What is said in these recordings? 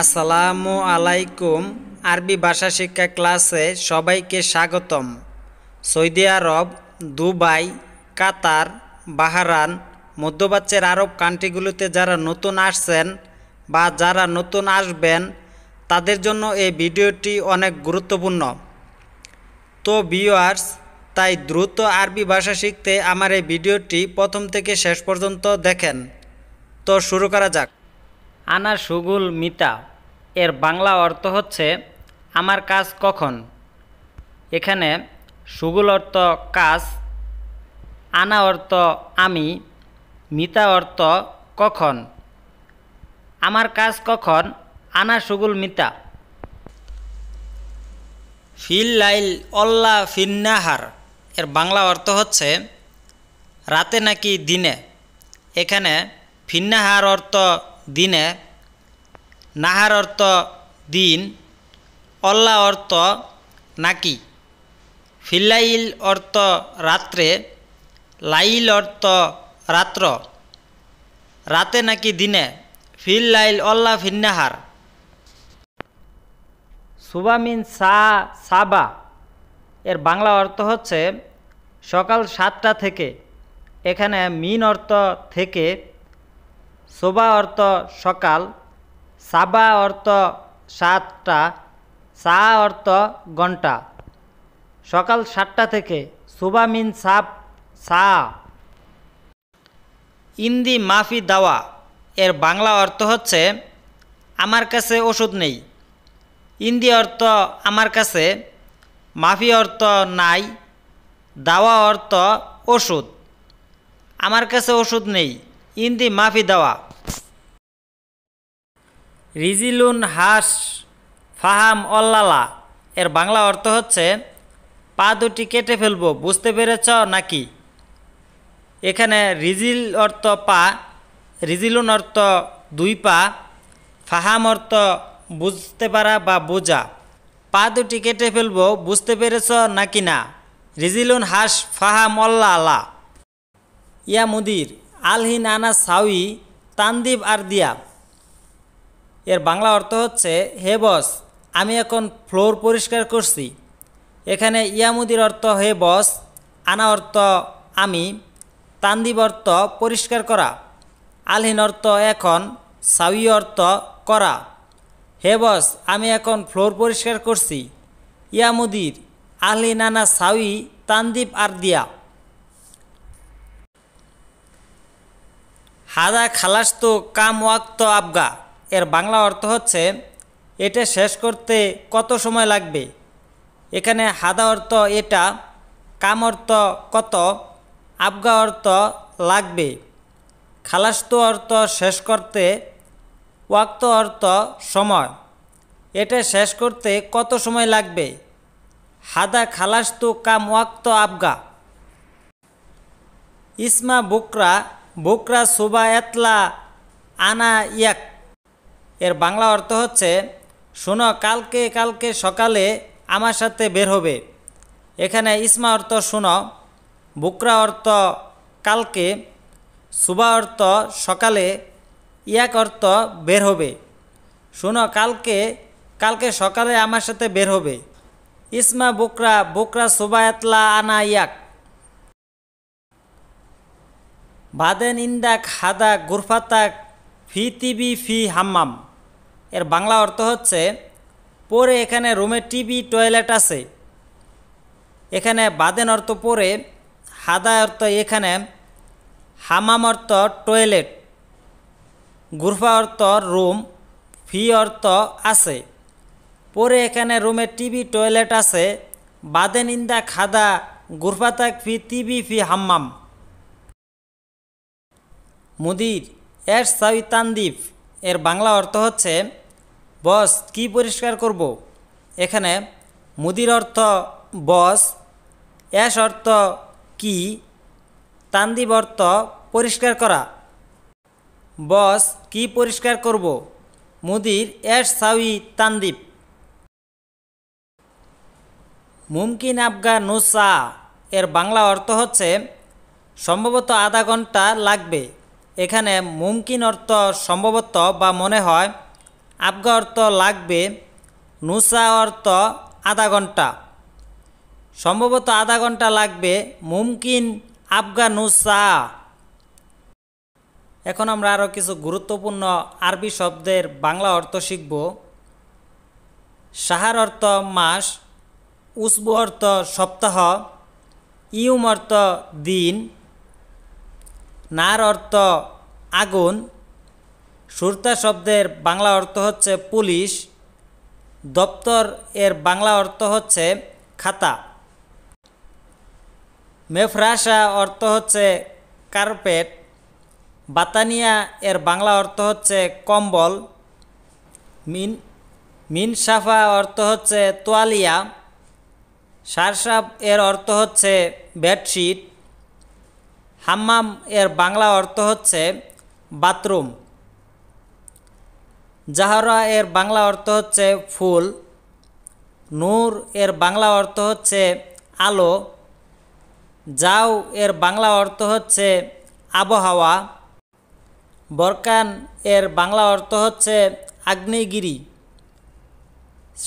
আসসালামু আলাইকুম আরবি ভাষা শিক্ষা ক্লাসে সবাইকে স্বাগতম সৌদি আরব দুবাই কাতার বাহারান মধ্যপ্রাচ্যের আরব কান্ট্রিগুলোতে যারা নতুন আসছেন বা যারা নতুন আসবেন তাদের জন্য এই ভিডিওটি অনেক গুরুত্বপূর্ণ তো ভিওয়ার্স তাই দ্রুত আরবি ভাষা শিখতে আমার এই ভিডিওটি প্রথম থেকে শেষ পর্যন্ত দেখেন তো শুরু করা যাক আনা সুগুল মিতা এর বাংলা অর্থ হচ্ছে আমার কাজ কখন এখানে সুগুল অর্থ কাজ আনা অর্থ আমি মিতা অর্থ কখন আমার কাজ কখন আনা সুগুল মিতা ফিল লাইল অল্লা ফিন্নাহার এর বাংলা অর্থ হচ্ছে রাতে নাকি দিনে এখানে ফিন্নাহার অর্থ দিনে নাহার অর্থ দিন অল্লা অর্থ নাকি ফিল্লাইল অর্থ রাত্রে লাইল অর্থ রাত্র রাতে নাকি দিনে ফিল লাইল অল্লা ফিন্নাহার সুবামিন সা সাবা এর বাংলা অর্থ হচ্ছে সকাল সাতটা থেকে এখানে মিন অর্থ থেকে সোবা অর্থ সকাল সাবা অর্থ সাতটা সা অর্থ ঘন্টা সকাল সাতটা থেকে সোবা মিন সাপ সা ইন্দি মাফি দাওয়া এর বাংলা অর্থ হচ্ছে আমার কাছে ওষুধ নেই ইন্দি অর্থ আমার কাছে মাফি অর্থ নাই দাওয়া অর্থ ওষুধ আমার কাছে ওষুধ নেই ইন দি মাফি দেওয়া রিজিলুন হাস ফাহাম অল্লালা এর বাংলা অর্থ হচ্ছে পা দুটি কেটে ফেলবো বুঝতে পেরেছ নাকি এখানে রিজিল অর্থ পা রিজিলুন অর্থ দুই পা ফাহাম অর্থ বুঝতে পারা বা বোঝা পা দুটি কেটে ফেলবো বুঝতে পেরেছ নাকি না রিজিলুন হাস ফাহাম অল্লা আলা ইয়া মুদির আলহিনানা সাউই তান্দিব আর দিয়া এর বাংলা অর্থ হচ্ছে হে বস আমি এখন ফ্লোর পরিষ্কার করছি এখানে ইয়ামুদির অর্থ হে বস আনা অর্থ আমি তান্দিব অর্থ পরিষ্কার করা আলহিন অর্থ এখন সাউই অর্থ করা হে বস আমি এখন ফ্লোর পরিষ্কার করছি ইয়ামুদির আলহিনানা সাউই তান্দিব আর দিয়া হাদা খালাস্তু কাম ওয়াক্ত আবগা এর বাংলা অর্থ হচ্ছে এটা শেষ করতে কত সময় লাগবে এখানে হাদা অর্থ এটা কাম অর্থ কত আবগা অর্থ লাগবে খালাস্তু অর্থ শেষ করতে ওয়াক্ত অর্থ সময় এটা শেষ করতে কত সময় লাগবে হাদা খালাস্তু কাম ওয়াক্ত আবগা ইসমা বুকরা বোকরা সুবা এতলা আনা ইয়াক এর বাংলা অর্থ হচ্ছে শোনো কালকে কালকে সকালে আমার সাথে বের হবে এখানে ইসমা অর্থ শোনো বুকরা অর্থ কালকে সুবা অর্থ সকালে ইয়াক অর্থ বের হবে শোনো কালকে কালকে সকালে আমার সাথে বের হবে ইসমা বুকরা বুকরা সুবা এতলা আনা ইয়াক বাদেন ইন্দাক খাদা গুরফাতা ফি টিভি ফি হাম্মাম এর বাংলা অর্থ হচ্ছে পরে এখানে রুমে টিভি টয়লেট আছে এখানে বাদেন অর্থ পরে হাদা অর্থ এখানে হামাম অর্থ টয়লেট গুরফা অর্থ রুম ফি অর্থ আছে পরে এখানে রুমে টিভি টয়লেট আছে বাদেন ইন্দা খাদা গুরফাতাক ফি টিভি ফি হাম্মাম মুদির এর সাউই তানদীপ এর বাংলা অর্থ হচ্ছে বস কি পরিষ্কার করব এখানে মুদির অর্থ বস এস অর্থ কি তানদীপ অর্থ পরিষ্কার করা বস কি পরিষ্কার করব মুদির এস সাউই তানদীপ মুমকিন আবগা নুসা এর বাংলা অর্থ হচ্ছে সম্ভবত আধা ঘন্টা লাগবে এখানে মুমকিন অর্থ সম্ভবত বা মনে হয় আবগা অর্থ লাগবে নুসা অর্থ আধা ঘন্টা সম্ভবত আধা ঘন্টা লাগবে মুমকিন নুসা এখন আমরা আরও কিছু গুরুত্বপূর্ণ আরবি শব্দের বাংলা অর্থ শিখব সাহার অর্থ মাস উসবু অর্থ সপ্তাহ ইউম অর্থ দিন নার অর্থ আগুন সুরতা শব্দের বাংলা অর্থ হচ্ছে পুলিশ দপ্তর এর বাংলা অর্থ হচ্ছে খাতা মেফরাসা অর্থ হচ্ছে কার্পেট বাতানিয়া এর বাংলা অর্থ হচ্ছে কম্বল মিন মিনসাফা অর্থ হচ্ছে তোয়ালিয়া সারসাপ এর অর্থ হচ্ছে বেডশিট হাম্মাম এর বাংলা অর্থ হচ্ছে বাথরুম জাহরা এর বাংলা অর্থ হচ্ছে ফুল নূর এর বাংলা অর্থ হচ্ছে আলো জাউ এর বাংলা অর্থ হচ্ছে আবহাওয়া বরকান এর বাংলা অর্থ হচ্ছে আগ্নেয়গিরি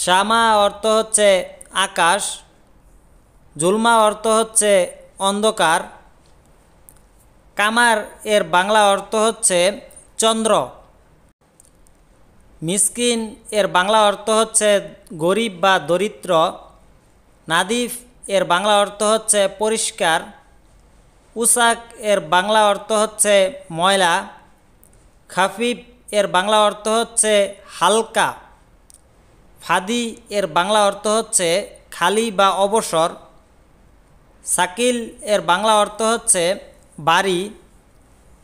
শ্যামা অর্থ হচ্ছে আকাশ জুলমা অর্থ হচ্ছে অন্ধকার কামার এর বাংলা অর্থ হচ্ছে চন্দ্র মিসকিন এর বাংলা অর্থ হচ্ছে গরিব বা দরিদ্র নাদিফ এর বাংলা অর্থ হচ্ছে পরিষ্কার উসাক এর বাংলা অর্থ হচ্ছে ময়লা খাফিফ এর বাংলা অর্থ হচ্ছে হালকা ফাদি এর বাংলা অর্থ হচ্ছে খালি বা অবসর সাকিল এর বাংলা অর্থ হচ্ছে বাড়ি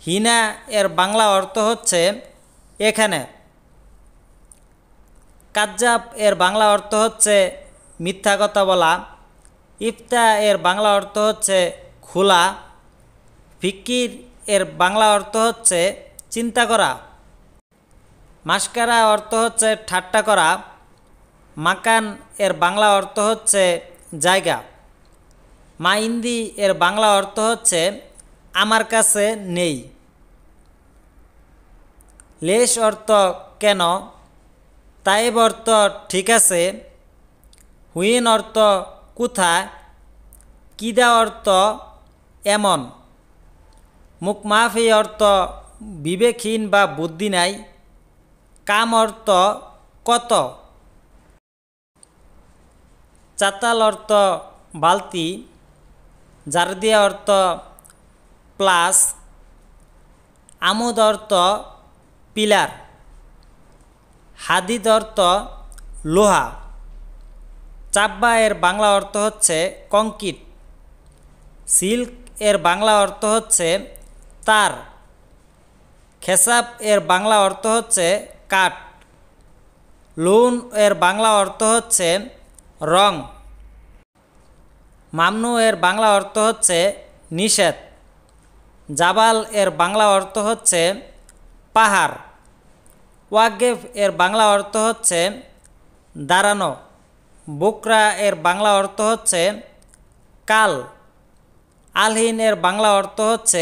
হিনা এর বাংলা অর্থ হচ্ছে এখানে কাজ্জাব এর বাংলা অর্থ হচ্ছে মিথ্যা কথা বলা ইফতা এর বাংলা অর্থ হচ্ছে খোলা ফিকির এর বাংলা অর্থ হচ্ছে চিন্তা করা মাস্কারা অর্থ হচ্ছে ঠাট্টা করা মাকান এর বাংলা অর্থ হচ্ছে জায়গা মাইন্দি এর বাংলা অর্থ হচ্ছে আমার কাছে নেই লেশ অর্থ কেন তাইব অর্থ ঠিক আছে হুইন অর্থ কোথা কিদা অর্থ এমন মুখমাফি অর্থ বিবেকহীন বা বুদ্ধি নাই কাম অর্থ কত চাতাল অর্থ বালতি জারদিয়া অর্থ প্লাস আমোদর্ত পিলার হাদিদর্ত লোহা চাব্বা এর বাংলা অর্থ হচ্ছে কংক্রিট সিল্ক এর বাংলা অর্থ হচ্ছে তার খেসাব এর বাংলা অর্থ হচ্ছে কাঠ লুন এর বাংলা অর্থ হচ্ছে রং মামনু এর বাংলা অর্থ হচ্ছে নিষেধ জাবাল এর বাংলা অর্থ হচ্ছে পাহাড় ওয়াগেফ এর বাংলা অর্থ হচ্ছে দাঁড়ানো বুকরা এর বাংলা অর্থ হচ্ছে কাল আলহিন এর বাংলা অর্থ হচ্ছে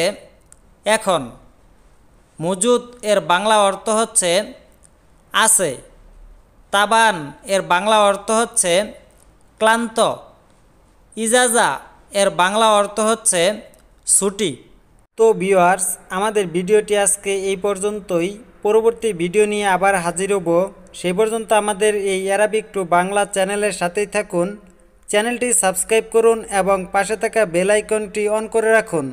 এখন মজুদ এর বাংলা অর্থ হচ্ছে আছে তাবান এর বাংলা অর্থ হচ্ছে ক্লান্ত ইজাজা এর বাংলা অর্থ হচ্ছে ছুটি তো ভিউয়ার্স আমাদের ভিডিওটি আজকে এই পর্যন্তই পরবর্তী ভিডিও নিয়ে আবার হাজির হব সেই পর্যন্ত আমাদের এই অ্যারাবিক টু বাংলা চ্যানেলের সাথেই থাকুন চ্যানেলটি সাবস্ক্রাইব করুন এবং পাশে থাকা বেলাইকনটি অন করে রাখুন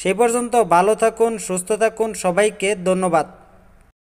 সেই পর্যন্ত ভালো থাকুন সুস্থ থাকুন সবাইকে ধন্যবাদ